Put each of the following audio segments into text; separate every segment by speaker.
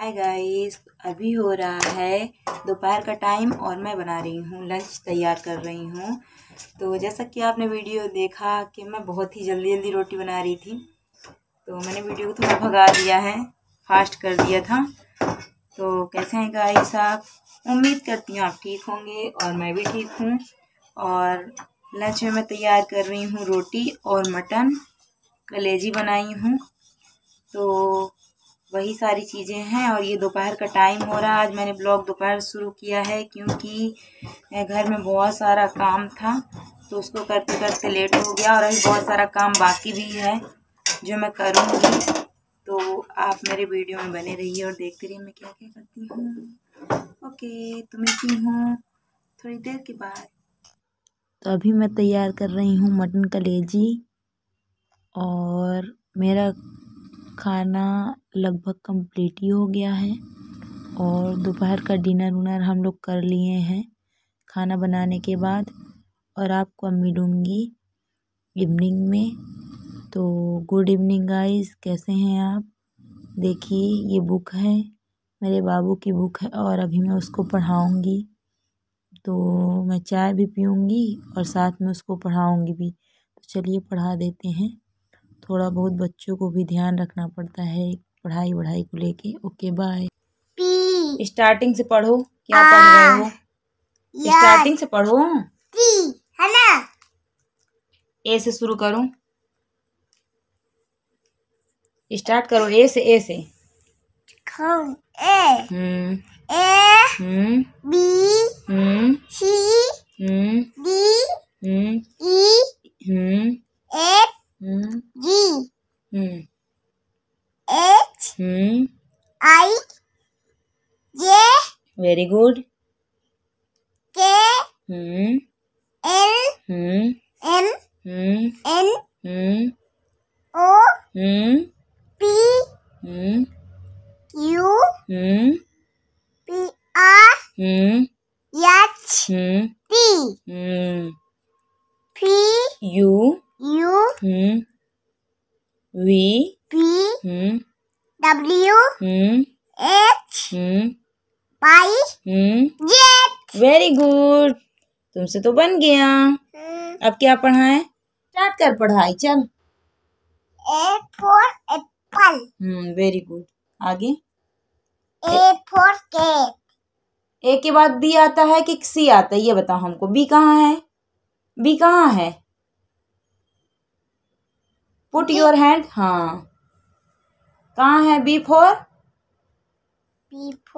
Speaker 1: Hi guys अभी हो रहा है दोपहर का टाइम और मैं बना रही हूँ लंच तैयार कर रही हूँ तो जैसा कि आपने वीडियो देखा कि मैं बहुत ही जल्दी जल्दी रोटी बना रही थी तो मैंने वीडियो को थोड़ा भगा दिया है फास्ट कर दिया था तो कैसे हैं गाइस आप उम्मीद करती हूँ आप ठीक होंगे और मैं भी ठीक हूँ और लंच में मैं तैयार कर रही हूँ रोटी और मटन कलेजी बनाई हूँ तो वही सारी चीज़ें हैं और ये दोपहर का टाइम हो रहा है आज मैंने ब्लॉग दोपहर शुरू किया है क्योंकि घर में बहुत सारा काम था तो उसको करते करते लेट हो गया और अभी बहुत सारा काम बाकी भी है जो मैं करूँगी तो आप मेरे वीडियो में बने रहिए और देखते रहिए मैं क्या क्या करती हूँ ओके तो मिलती हूँ थोड़ी देर के बाद तो अभी मैं तैयार कर रही हूँ मटन कलेजी और मेरा खाना लगभग कंप्लीट ही हो गया है और दोपहर का डिनर उनर हम लोग कर लिए हैं खाना बनाने के बाद और आपको अब मिलूँगी इवनिंग में तो गुड इवनिंग गाइस कैसे हैं आप देखिए ये बुक है मेरे बाबू की बुक है और अभी मैं उसको पढ़ाऊँगी तो मैं चाय भी पीऊँगी और साथ में उसको पढ़ाऊँगी भी तो चलिए पढ़ा देते हैं थोड़ा बहुत बच्चों को भी ध्यान रखना पड़ता है पढ़ाई वढ़ाई को लेके ओके बाय स्टार्टिंग से पढ़ो क्या पढ़ रहे हो स्टार्टिंग से पढ़ो है ना ए से शुरू करो स्टार्ट करो ए से ए से A A B very good. K hmm. L hmm. M hmm. N hmm. O hmm. P hmm. Q hmm. P R hmm. hmm. H hmm. T hmm. P U U hmm. V P hmm. W hmm. H hmm. पाई हम्म very good तुमसे तो बन गया हम्म। अब क्या पढ़ाए start कर पढ़ाई चल A for apple hmm very good आगे ए फॉर केक ए के बाद बी आता है कि सी आता है ये बताओ हमको बी कहाँ है बी कहाँ है पुट योर हैंड हाँ कहाँ है बी फॉर बिफोर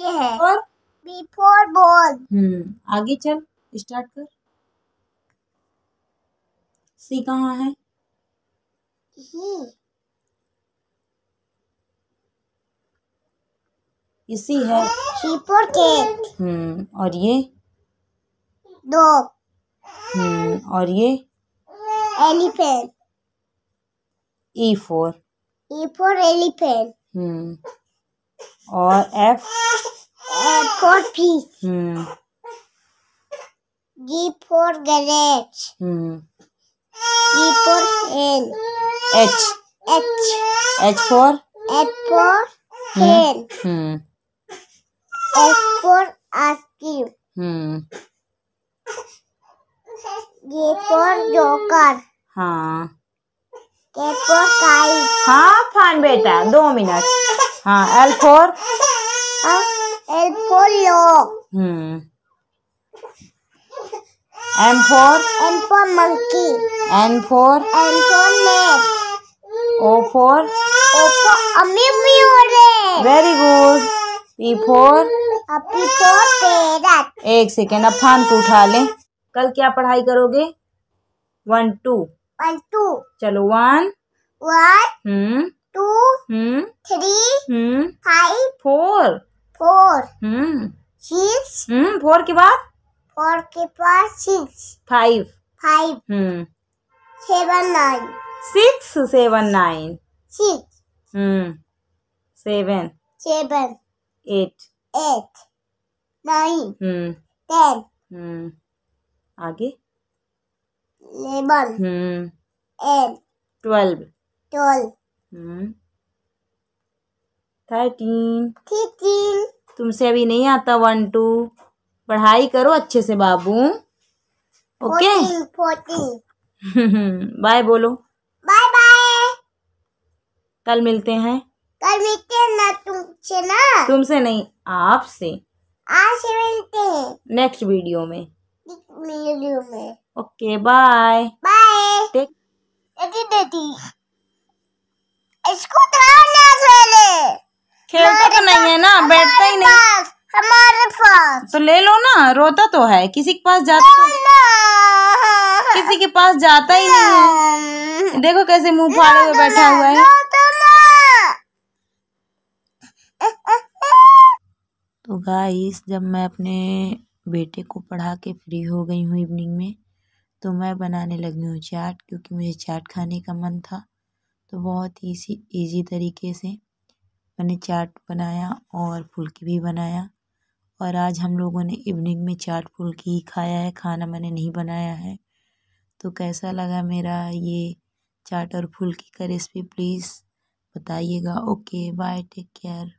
Speaker 1: ये है और बिफोर बॉल हम्म आगे चल स्टार्ट कर सी कहाँ है इसी है बिफोर केक हम्म और ये दो हम्म और ये elephant E for E for elephant. Hmm. और F? F for fish. Hmm. G for garage. Hmm. G for hen. H. H. H for? H for hen. Hmm. S for ice cream. Hmm. J for joker. हाँ हाँ फान बेटा दो minute हाँ L four L for लोग hmm M for M for monkey N for N for math O for O for अम्मी भी हो रहे very good P for P for parrot एक सेकेंड अब फान को उठा लें कल क्या पढ़ाई करोगे वन टू चलो one one two three five four four six four के बाद फोर के बाद six five five seven nine six seven nine six seven seven eight eight nine ten आगे eleven hmm. and twelve twelve hmm. Hmm. Thirteen thirteen तुमसे अभी नहीं आता one two पढ़ाई करो अच्छे से बाबू ओके बाय बोलो बाय बाय कल मिलते हैं कल मिलते हैं ना तुमसे ना तुमसे नहीं आपसे आज मिलते हैं नेक्स्ट वीडियो में वीडियो में ओके बाय बाय टेक इसको तो खेलता तो नहीं है ना बैठता ही नहीं हमारे पास तो ले लो ना रोता तो है किसी के पास जाता तो किसी के पास जाता ही नहीं है देखो कैसे मुंह फाड़े हुए बैठा हुआ है तो गाइस जब मैं अपने बेटे को पढ़ा के फ्री हो गई हूँ इवनिंग में तो मैं बनाने लगी हूँ चाट क्योंकि मुझे चाट खाने का मन था तो बहुत ही इसी ईज़ी तरीके से मैंने चाट बनाया और फुल्की भी बनाया और आज हम लोगों ने इवनिंग में चाट फुल्की ही खाया है खाना मैंने नहीं बनाया है तो कैसा लगा मेरा ये चाट और फुल्की का रेसिपी प्लीज़ बताइएगा ओके बाय टेक केयर